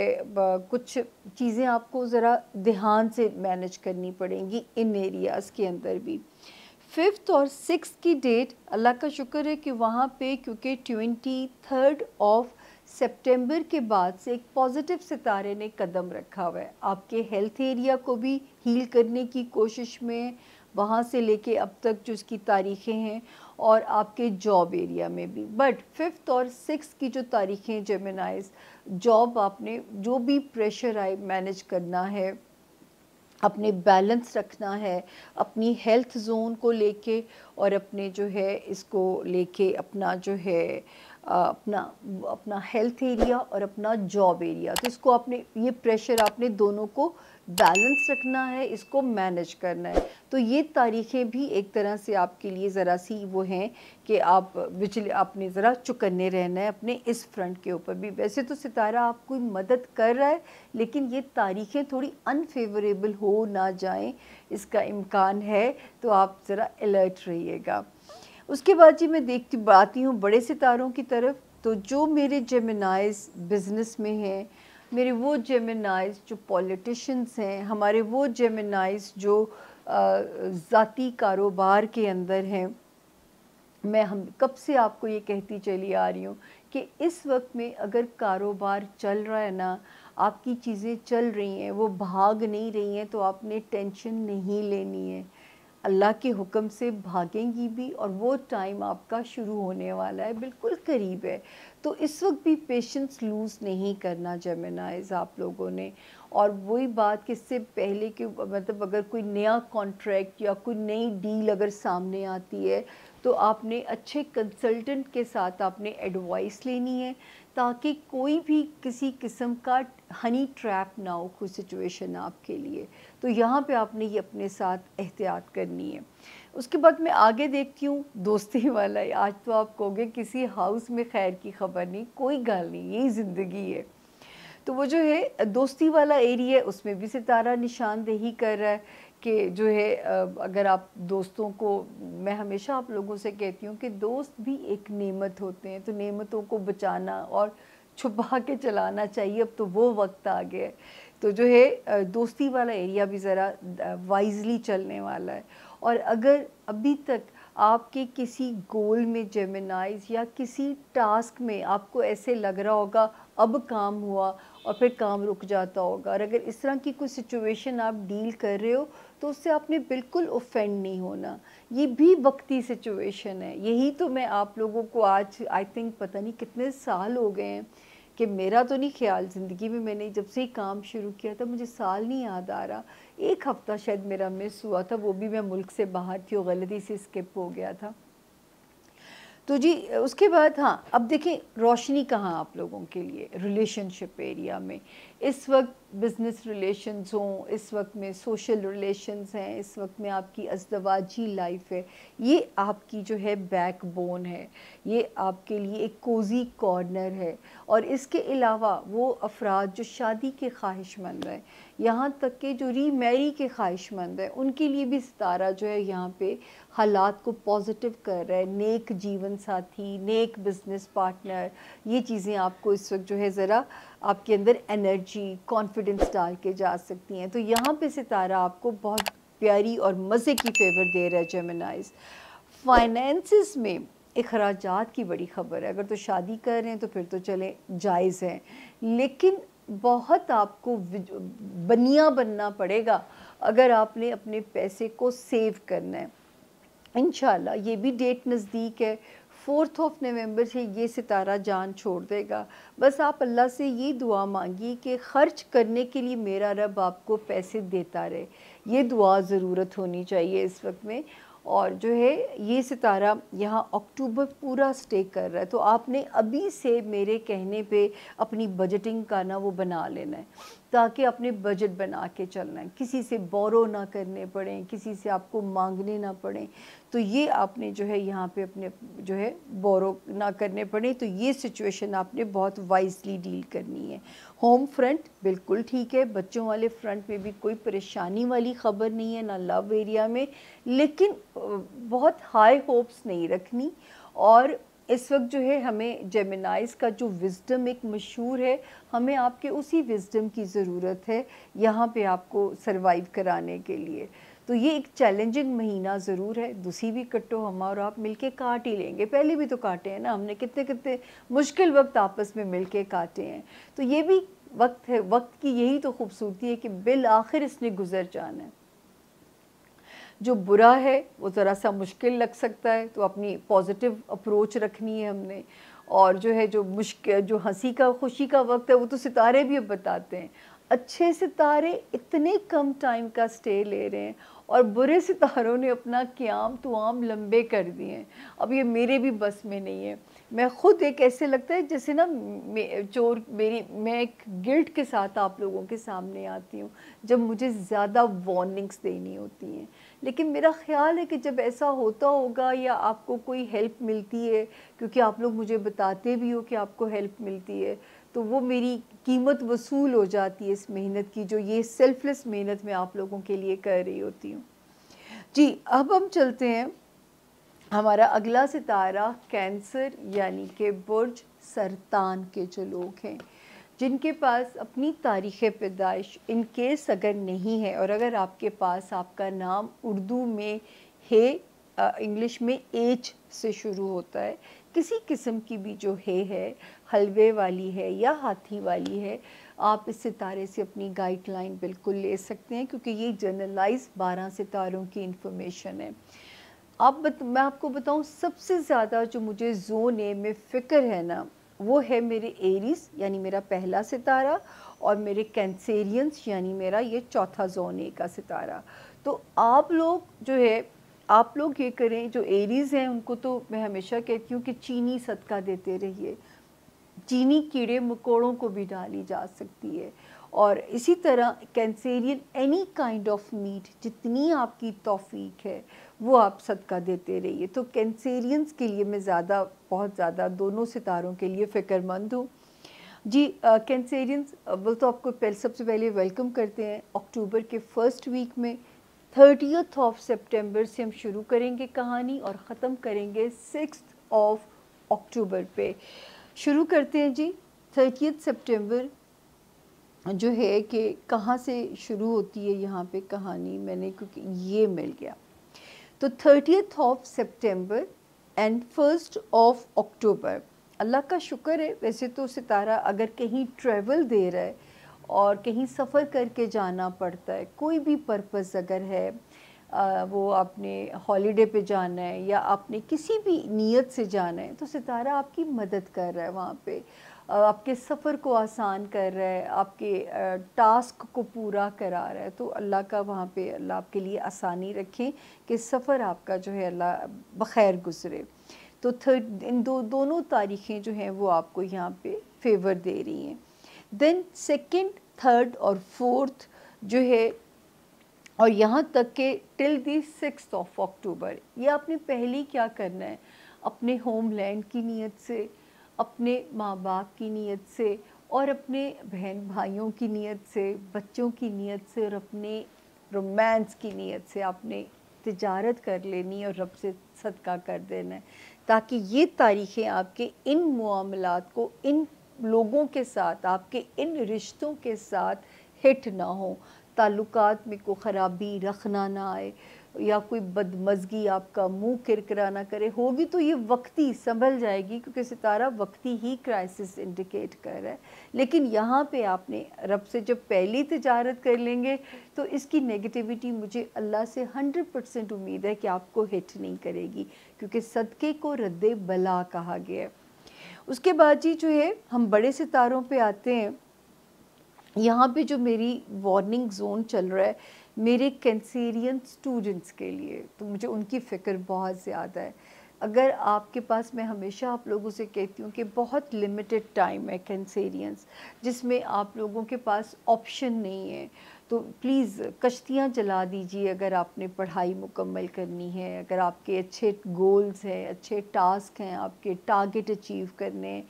कुछ चीज़ें आपको ज़रा ध्यान से मैनेज करनी पड़ेंगी इन एरियाज़ के अंदर भी फिफ्थ और सिक्स की डेट अल्लाह का शुक्र है कि वहाँ पे क्योंकि ट्वेंटी थर्ड ऑफ सितंबर के बाद से एक पॉजिटिव सितारे ने कदम रखा हुआ है आपके हेल्थ एरिया को भी हील करने की कोशिश में वहाँ से लेके अब तक जो उसकी तारीखें हैं और आपके जॉब एरिया में भी बट फिफ्थ और सिक्स की जो तारीखें जेमिनाइज जॉब आपने जो भी प्रेशर आए मैनेज करना है अपने बैलेंस रखना है अपनी हेल्थ जोन को लेके और अपने जो है इसको लेके अपना जो है अपना अपना हेल्थ एरिया और अपना जॉब एरिया तो इसको आपने ये प्रेशर आपने दोनों को बैलेंस रखना है इसको मैनेज करना है तो ये तारीखें भी एक तरह से आपके लिए ज़रा सी वो हैं कि आप बिजली आपने ज़रा चुकन्ने रहना है अपने इस फ्रंट के ऊपर भी वैसे तो सितारा आपको मदद कर रहा है लेकिन ये तारीखें थोड़ी अनफेवरेबल हो ना जाएं इसका इम्कान है तो आप ज़रा अलर्ट रहिएगा उसके बाद जी मैं देखती आती हूँ बड़े सितारों की तरफ तो जो मेरे जमेनाइज बिज़नेस में हैं मेरे वो जेमिनाइज जो पॉलिटिशन्स हैं हमारे वो जेमिनाइज जो ज़ाती कारोबार के अंदर हैं मैं हम कब से आपको ये कहती चली आ रही हूँ कि इस वक्त में अगर कारोबार चल रहा है ना आपकी चीज़ें चल रही हैं वो भाग नहीं रही हैं तो आपने टेंशन नहीं लेनी है अल्लाह के हुक्म से भागेंगी भी और वो टाइम आपका शुरू होने वाला है बिल्कुल करीब है तो इस वक्त भी पेशेंस लूज़ नहीं करना जमेनाइज आप लोगों ने और वही बात कि इससे पहले कि मतलब अगर कोई नया कॉन्ट्रैक्ट या कोई नई डील अगर सामने आती है तो आपने अच्छे कंसल्टेंट के साथ आपने एडवाइस लेनी है ताकि कोई भी किसी किस्म का हनी ट्रैप ना हो कोई सिचुएशन आपके लिए तो यहाँ पे आपने ये अपने साथ एहतियात करनी है उसके बाद मैं आगे देखती हूँ दोस्ती वाला आज तो आप कहोगे किसी हाउस में खैर की खबर नहीं कोई गाल नहीं यही ज़िंदगी है तो वो जो है दोस्ती वाला एरिया है उसमें भी सितारा निशानदेही कर रहा है कि जो है अगर आप दोस्तों को मैं हमेशा आप लोगों से कहती हूँ कि दोस्त भी एक नेमत होते हैं तो नेमतों को बचाना और छुपा के चलाना चाहिए अब तो वो वक्त आ गया है तो जो है दोस्ती वाला एरिया भी ज़रा वाइजली चलने वाला है और अगर अभी तक आपके किसी गोल में जेमिनाइज या किसी टास्क में आपको ऐसे लग रहा होगा अब काम हुआ और फिर काम रुक जाता होगा और अगर इस तरह की कोई सिचुएशन आप डील कर रहे हो तो उससे आपने बिल्कुल ऑफेंड नहीं होना ये भी वक्ती सिचुएशन है यही तो मैं आप लोगों को आज आई थिंक पता नहीं कितने साल हो गए हैं कि मेरा तो नहीं ख्याल ज़िंदगी में मैंने जब से ही काम शुरू किया था मुझे साल नहीं याद आ रहा एक हफ़्ता शायद मेरा मिस हुआ था वो भी मैं मुल्क से बाहर थी और गलती से स्किप हो गया था तो जी उसके बाद हाँ अब देखें रोशनी कहाँ आप लोगों के लिए रिलेशनशिप एरिया में इस वक्त बिज़नेस रिलेशंस हों इस वक्त में सोशल रिलेशंस हैं इस वक्त में आपकी अजदवाजी लाइफ है ये आपकी जो है बैकबोन है ये आपके लिए एक कोजी कॉर्नर है और इसके अलावा वो अफराद जो शादी के ख्वाहिशमंद हैं यहाँ तक के जो रीमैरी के ख्वाहिशमंद हैं उनके लिए भी सितारा जो है यहाँ पे हालात को पॉजिटिव कर रहा है नेक जीवन साथी नेक बिजनेस पार्टनर ये चीज़ें आपको इस वक्त जो है ज़रा आपके अंदर एनर्जी कॉन्फिडेंस डाल के जा सकती हैं तो यहाँ पे सितारा आपको बहुत प्यारी और मज़े की फेवर दे रहा है जेमिनाइज फाइनेंसिस में अखराज की बड़ी खबर है अगर तो शादी कर रहे हैं तो फिर तो चले जायज़ हैं लेकिन बहुत आपको बनिया बनना पड़ेगा अगर आपने अपने पैसे को सेव करना है इन ये भी डेट नज़दीक है फोर्थ ऑफ नवंबर से ये सितारा जान छोड़ देगा बस आप अल्लाह से ये दुआ मांगिए कि ख़र्च करने के लिए मेरा रब आपको पैसे देता रहे ये दुआ ज़रूरत होनी चाहिए इस वक्त में और जो है ये सितारा यहाँ अक्टूबर पूरा स्टे कर रहा है तो आपने अभी से मेरे कहने पे अपनी बजटिंग का ना वो बना लेना है ताकि अपने बजट बना के चलना है किसी से बोरो ना करने पड़े किसी से आपको मांगने ना पड़े तो ये आपने जो है यहाँ पे अपने जो है बोरो ना करने पड़े तो ये सिचुएशन आपने बहुत वाइजली डील करनी है होम फ्रंट बिल्कुल ठीक है बच्चों वाले फ्रंट में भी कोई परेशानी वाली खबर नहीं है ना लव एरिया में लेकिन बहुत हाई होप्स नहीं रखनी और इस वक्त जो है हमें जेमिनाइज का जो विजडम एक मशहूर है हमें आपके उसी विजडम की ज़रूरत है यहाँ पे आपको सरवाइव कराने के लिए तो ये एक चैलेंजिंग महीना ज़रूर है दूसरी भी कट्टो हम और आप मिलके काट ही लेंगे पहले भी तो काटे हैं ना हमने कितने कितने मुश्किल वक्त आपस में मिलके काटे हैं तो ये भी वक्त है वक्त की यही तो खूबसूरती है कि बिल आखिर इसने गुजर जाना है जो बुरा है वो ज़रा सा मुश्किल लग सकता है तो अपनी पॉजिटिव अप्रोच रखनी है हमने और जो है जो मुश्किल जो हंसी का खुशी का वक्त है वो तो सितारे भी अब बताते हैं अच्छे सितारे इतने कम टाइम का स्टे ले रहे हैं और बुरे सितारों ने अपना क्याम तो आम लंबे कर दिए हैं अब ये मेरे भी बस में नहीं है मैं ख़ुद एक ऐसे लगता है जैसे ना चोर मेरी मैं एक गिल्ट के साथ आप लोगों के सामने आती हूँ जब मुझे ज़्यादा वार्निंग्स देनी होती हैं लेकिन मेरा ख्याल है कि जब ऐसा होता होगा या आपको कोई हेल्प मिलती है क्योंकि आप लोग मुझे बताते भी हो कि आपको हेल्प मिलती है तो वो मेरी कीमत वसूल हो जाती है इस मेहनत की जो ये सेल्फलेस मेहनत मैं आप लोगों के लिए कर रही होती हूँ जी अब हम चलते हैं हमारा अगला सितारा कैंसर यानी कि बुर्ज सरतान के जो लोग हैं जिनके पास अपनी तारीख़ पैदाइश इन केस अगर नहीं है और अगर आपके पास आपका नाम उर्दू में है इंग्लिश में एच से शुरू होता है किसी किस्म की भी जो है है हलवे वाली है या हाथी वाली है आप इस सितारे से अपनी गाइडलाइन बिल्कुल ले सकते हैं क्योंकि ये जर्नलाइज बारह सितारों की इंफॉर्मेशन है आप बत, मैं आपको बताऊं सबसे ज़्यादा जो मुझे जोन ए में फ़िक्र है ना वो है मेरे एरीज यानी मेरा पहला सितारा और मेरे कैंसेरियंस यानी मेरा ये चौथा जोन ए का सितारा तो आप लोग जो है आप लोग ये करें जो एरीज़ हैं उनको तो मैं हमेशा कहती हूँ कि चीनी सदका देते रहिए चीनी कीड़े मकोड़ों को भी डाली जा सकती है और इसी तरह कैंसेरियन एनी काइंड ऑफ मीट जितनी आपकी तोफ़ीक है वो आप सदका देते रहिए तो कैंसेरियंस के लिए मैं ज़्यादा बहुत ज़्यादा दोनों सितारों के लिए फ़िक्रमंद हूँ जी कैंसेरियंस बोल तो आपको पहले सबसे पहले वेलकम करते हैं अक्टूबर के फर्स्ट वीक में थर्टियथ ऑफ सितंबर से हम शुरू करेंगे कहानी और ख़त्म करेंगे सिक्स ऑफ अक्टूबर पे शुरू करते हैं जी थर्टियथ सितंबर जो है कि कहाँ से शुरू होती है यहाँ पे कहानी मैंने क्योंकि ये मिल गया तो thirtieth of September and first of October अल्लाह का शुक्र है वैसे तो सितारा अगर कहीं ट्रैवल दे रहा है और कहीं सफ़र करके जाना पड़ता है कोई भी पर्पस अगर है आ, वो आपने हॉलीडे पे जाना है या आपने किसी भी नीयत से जाना है तो सितारा आपकी मदद कर रहा है वहाँ पे आपके सफ़र को आसान कर रहा है आपके टास्क को पूरा करा रहा है तो अल्लाह का वहाँ पे अल्लाह आपके लिए आसानी रखें कि सफ़र आपका जो है अल्लाह बखैर गुजरे तो थर्ड इन दो दोनों तारीखें जो हैं वो आपको यहाँ पे फेवर दे रही हैं देन सेकंड थर्ड और फोर्थ जो है और यहाँ तक के till the six of October ये आपने पहले क्या करना है अपने होमलैंड की नीयत से अपने माँ बाप की नीयत से और अपने बहन भाइयों की नीयत से बच्चों की नीयत से और अपने रोमांस की नीयत से आपने तजारत कर लेनी और रब से सदका कर देना है ताकि ये तारीखें आपके इन मामलात को इन लोगों के साथ आपके इन रिश्तों के साथ हिट ना हो ताल्लुकात में कोई ख़राबी रखना ना आए या कोई बदमजगी आपका मुंह किरकिरा ना करे होगी तो ये वक्ती संभल जाएगी क्योंकि सितारा वक्ती ही क्राइसिस इंडिकेट कर रहा है लेकिन यहाँ पे आपने रब से जब पहली तजारत कर लेंगे तो इसकी नेगेटिविटी मुझे अल्लाह से हंड्रेड परसेंट उम्मीद है कि आपको हिट नहीं करेगी क्योंकि सदक़े को रद्द बला कहा गया है उसके बाद जी जो है हम बड़े सितारों पर आते हैं यहाँ पे जो मेरी वार्निंग जोन चल रहा है मेरे कैंसेरियन स्टूडेंट्स के लिए तो मुझे उनकी फ़िक्र बहुत ज़्यादा है अगर आपके पास मैं हमेशा आप लोगों से कहती हूँ कि बहुत लिमिटेड टाइम है कैंसेरियंस जिसमें आप लोगों के पास ऑप्शन नहीं है तो प्लीज़ कश्तियाँ जला दीजिए अगर आपने पढ़ाई मुकम्मल करनी है अगर आपके अच्छे गोल्स हैं अच्छे टास्क हैं आपके टारगेट अचीव करने हैं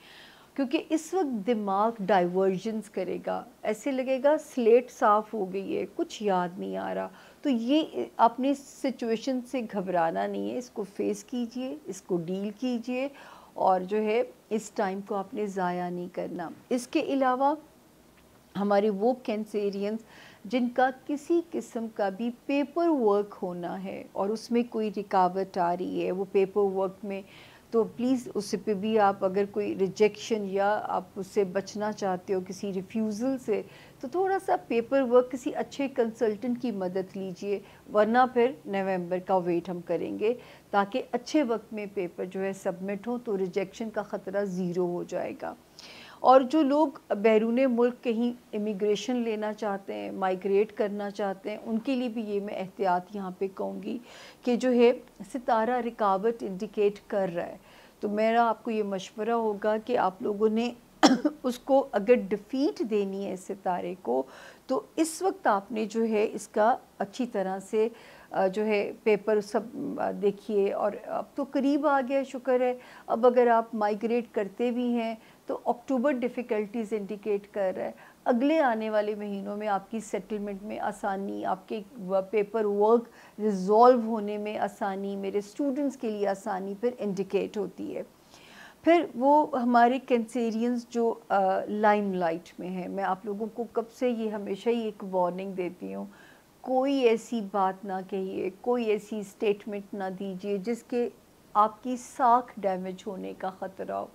क्योंकि इस वक्त दिमाग डाइवर्जेंस करेगा ऐसे लगेगा स्लेट साफ़ हो गई है कुछ याद नहीं आ रहा तो ये अपने सिचुएशन से घबराना नहीं है इसको फेस कीजिए इसको डील कीजिए और जो है इस टाइम को आपने ज़ाया नहीं करना इसके अलावा हमारे वो कैंसेरियंस जिनका किसी किस्म का भी पेपर वर्क होना है और उसमें कोई रिकावट आ रही है वो पेपर वर्क में तो प्लीज़ उस पर भी आप अगर कोई रिजेक्शन या आप उससे बचना चाहते हो किसी रिफ्यूज़ल से तो थोड़ा सा पेपर वर्क किसी अच्छे कंसल्टेंट की मदद लीजिए वरना फिर नवंबर का वेट हम करेंगे ताकि अच्छे वक्त में पेपर जो है सबमिट हो तो रिजेक्शन का ख़तरा ज़ीरो हो जाएगा और जो लोग बैरून मुल्क कहीं इमिग्रेशन लेना चाहते हैं माइग्रेट करना चाहते हैं उनके लिए भी ये मैं एहतियात यहाँ पे कहूँगी कि जो है सितारा रिकावट इंडिकेट कर रहा है तो मेरा आपको ये मशवरा होगा कि आप लोगों ने उसको अगर डिफ़ीट देनी है सितारे को तो इस वक्त आपने जो है इसका अच्छी तरह से जो है पेपर सब देखिए और अब तो करीब आ गया शुक्र है अब अगर आप माइग्रेट करते भी हैं तो अक्टूबर डिफ़िकल्टीज़ इंडिकेट कर रहा है अगले आने वाले महीनों में आपकी सेटलमेंट में आसानी आपके पेपर वर्क रिजॉल्व होने में आसानी मेरे स्टूडेंट्स के लिए आसानी फिर इंडिकेट होती है फिर वो हमारे कैंसेरियंस जो लाइम लाइट में है मैं आप लोगों को कब से ये हमेशा ही एक वार्निंग देती हूँ कोई ऐसी बात ना कहिए कोई ऐसी स्टेटमेंट ना दीजिए जिसके आपकी साख डैमेज होने का ख़तरा हो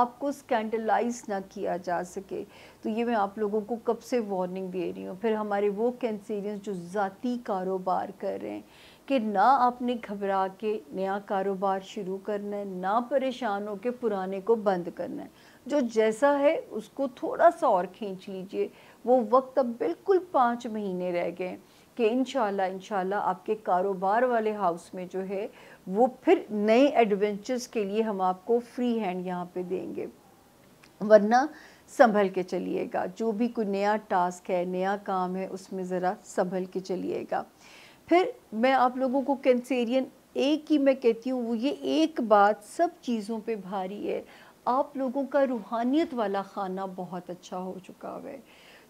आपको स्कैंडलाइज ना किया जा सके तो ये मैं आप लोगों को कब से वार्निंग दे रही हूँ फिर हमारे वो कैंसरियंस जो ज़ाती कारोबार कर रहे हैं कि ना आपने घबरा के नया कारोबार शुरू करना है ना परेशान हो के पुराने को बंद करना है जो जैसा है उसको थोड़ा सा और खींच लीजिए वो वक्त अब बिल्कुल पाँच महीने रह गए कि इन शाला आपके कारोबार वाले हाउस में जो है वो फिर नए एडवेंचर्स के लिए हम आपको फ्री हैंड यहाँ पे देंगे वरना संभल के चलिएगा जो भी कोई नया टास्क है नया काम है उसमें ज़रा संभल के चलिएगा फिर मैं आप लोगों को कैंसेरियन एक ही मैं कहती हूँ वो ये एक बात सब चीज़ों पे भारी है आप लोगों का रूहानियत वाला खाना बहुत अच्छा हो चुका है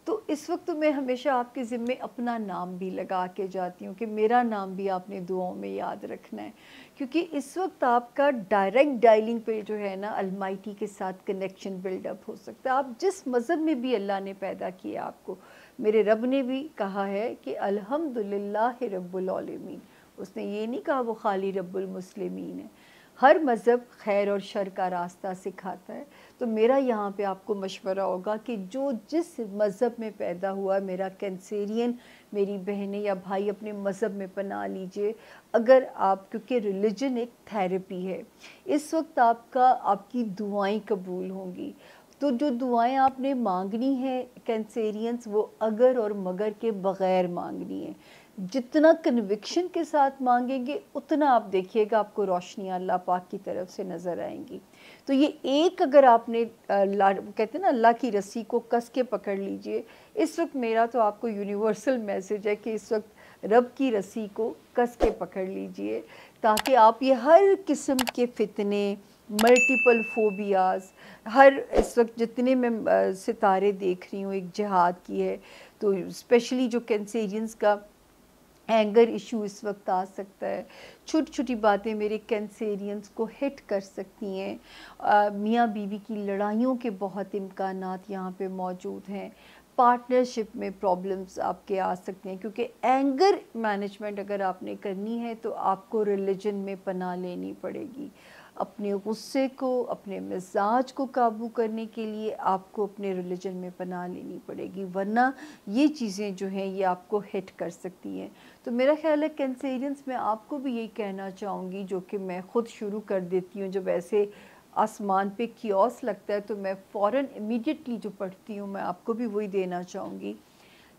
तो इस वक्त मैं हमेशा आपके ज़िम्मे अपना नाम भी लगा के जाती हूँ कि मेरा नाम भी आपने दुआओं में याद रखना है क्योंकि इस वक्त आपका डायरेक्ट डायलिंग पे जो है ना अलमाइटी के साथ कनेक्शन बिल्डअप हो सकता है आप जिस मज़हब में भी अल्लाह ने पैदा किया आपको मेरे रब ने भी कहा है कि अल्हम्दुलिल्लाह रब्बुलमीन उसने ये नहीं कहा वो खाली मुस्लिमीन है हर मज़हब खैर और शर का रास्ता सिखाता है तो मेरा यहाँ पे आपको मशवरा होगा कि जो जिस मज़हब में पैदा हुआ मेरा कैंसेरियन मेरी बहनें या भाई अपने मज़हब में पना लीजिए अगर आप क्योंकि रिलीजन एक थेरेपी है इस वक्त आपका आपकी दुआएं कबूल होंगी तो जो दुआएं आपने मांगनी है कैंसेरियंस वो अगर और मगर के बग़ैर मांगनी है जितना कन्विक्शन के साथ मांगेंगे उतना आप देखिएगा आपको रोशनियाँ अल्लाह पाक की तरफ से नज़र आएंगी तो ये एक अगर आपने कहते हैं ना अल्लाह की रस्सी को कस के पकड़ लीजिए इस वक्त मेरा तो आपको यूनिवर्सल मैसेज है कि इस वक्त रब की रस्सी को कस के पकड़ लीजिए ताकि आप ये हर किस्म के फितने मल्टीपल फोबियाज हर इस वक्त जितने मैं सितारे देख रही हूँ एक जहाद की है तो स्पेशली जो कैंसेरियंस का एंगर इशू इस वक्त आ सकता है छोटी छोटी बातें मेरे कैंसेरियंस को हिट कर सकती हैं मियाँ बीवी की लड़ाइयों के बहुत इम्कान यहाँ पे मौजूद हैं पार्टनरशिप में प्रॉब्लम्स आपके आ सकते हैं क्योंकि एंगर मैनेजमेंट अगर आपने करनी है तो आपको रिलीजन में पना लेनी पड़ेगी अपने गुस्से को अपने मिजाज को काबू करने के लिए आपको अपने रिलीजन में पना लेनी पड़ेगी वरना ये चीज़ें जो हैं ये आपको हिट कर सकती हैं तो मेरा ख्याल है कैंसेरियंस में आपको भी यही कहना चाहूँगी जो कि मैं ख़ुद शुरू कर देती हूँ जब ऐसे आसमान पे क्योस लगता है तो मैं फ़ौर इमीडिएटली जो पढ़ती हूँ मैं आपको भी वही देना चाहूँगी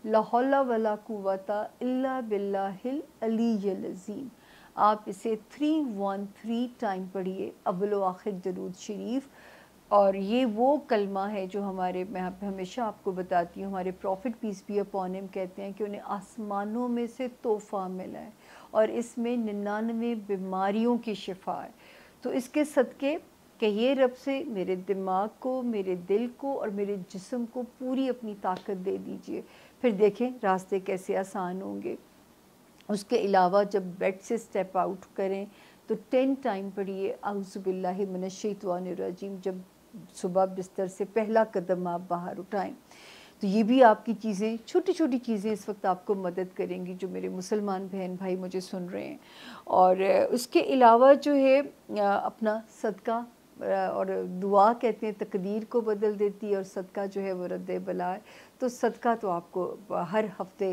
लाहौला वला कुवता इल्ला बिल्लाहिल अली लज़ीम आप इसे थ्री वन थ्री टाइम पढ़िए अबुल आखिर दरूद शरीफ़ और ये वो कलमा है जो हमारे मैं आप हमेशा आपको बताती हूँ हमारे prophet peace be upon him कहते हैं कि उन्हें आसमानों में से तोहफ़ा मिला है और इसमें निन्यानवे बीमारियों की शिफा है तो इसके सदक़े कि ये रब से मेरे दिमाग को मेरे दिल को और मेरे जिसम को पूरी अपनी ताकत दे दीजिए फिर देखें रास्ते कैसे आसान होंगे उसके अलावा जब बेड से स्टेप आउट करें तो टेन टाइम पढ़िए आउज़बिल्लाशवानरजीम जब सुबह बिस्तर से पहला कदम आप बाहर उठाएं तो ये भी आपकी चीज़ें छोटी छोटी चीज़ें इस वक्त आपको मदद करेंगी जो मेरे मुसलमान बहन भाई मुझे सुन रहे हैं और उसके अलावा जो है अपना सदका और दुआ कहते हैं तकदीर को बदल देती है और सदका जो है वो रद्द बला तो सदका तो आपको हर हफ्ते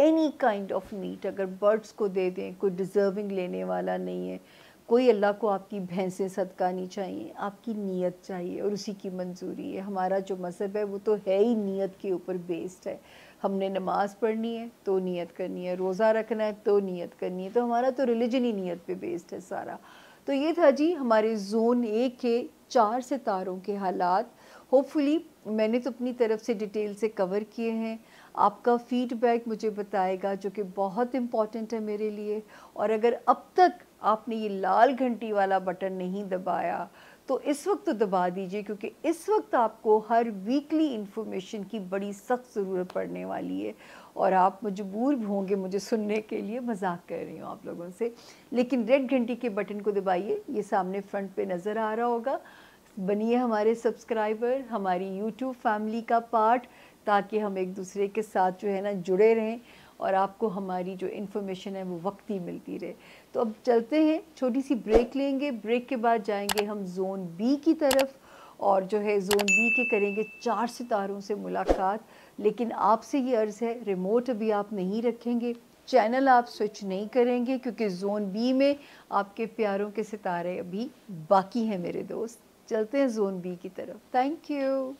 एनी काइंड ऑफ नीट अगर बर्ड्स को दे दें कोई डिज़र्विंग लेने वाला नहीं है कोई अल्लाह को आपकी भैंसें सदका नहीं चाहिए आपकी नीयत चाहिए और उसी की मंजूरी है हमारा जो मज़हब है वो तो है ही नीयत के ऊपर बेस्ड है हमने नमाज़ पढ़नी है तो नीयत करनी है रोज़ा रखना है तो नीयत करनी है तो हमारा तो रिलीजन ही नीयत पे बेस्ड है सारा तो ये था जी हमारे जोन ए के चार सितारों के हालात होपफुली मैंने तो अपनी तरफ से डिटेल से कवर किए हैं आपका फीडबैक मुझे बताएगा जो कि बहुत इम्पॉर्टेंट है मेरे लिए और अगर अब तक आपने ये लाल घंटी वाला बटन नहीं दबाया तो इस वक्त तो दबा दीजिए क्योंकि इस वक्त आपको हर वीकली इन्फॉर्मेशन की बड़ी सख्त ज़रूरत पड़ने वाली है और आप मजबूर होंगे मुझे सुनने के लिए मजाक कर रही हूँ आप लोगों से लेकिन रेड घंटी के बटन को दबाइए ये सामने फ्रंट पे नज़र आ रहा होगा बनिए हमारे सब्सक्राइबर हमारी यूट्यूब फैमिली का पार्ट ताकि हम एक दूसरे के साथ जो है ना जुड़े रहें और आपको हमारी जो इन्फॉर्मेशन है वो वक्त ही मिलती रहे तो अब चलते हैं छोटी सी ब्रेक लेंगे ब्रेक के बाद जाएंगे हम जोन बी की तरफ और जो है जोन बी के करेंगे चार सितारों से मुलाकात लेकिन आपसे ये अर्ज़ है रिमोट अभी आप नहीं रखेंगे चैनल आप स्विच नहीं करेंगे क्योंकि जोन बी में आपके प्यारों के सितारे अभी बाकी हैं मेरे दोस्त चलते हैं जोन बी की तरफ थैंक यू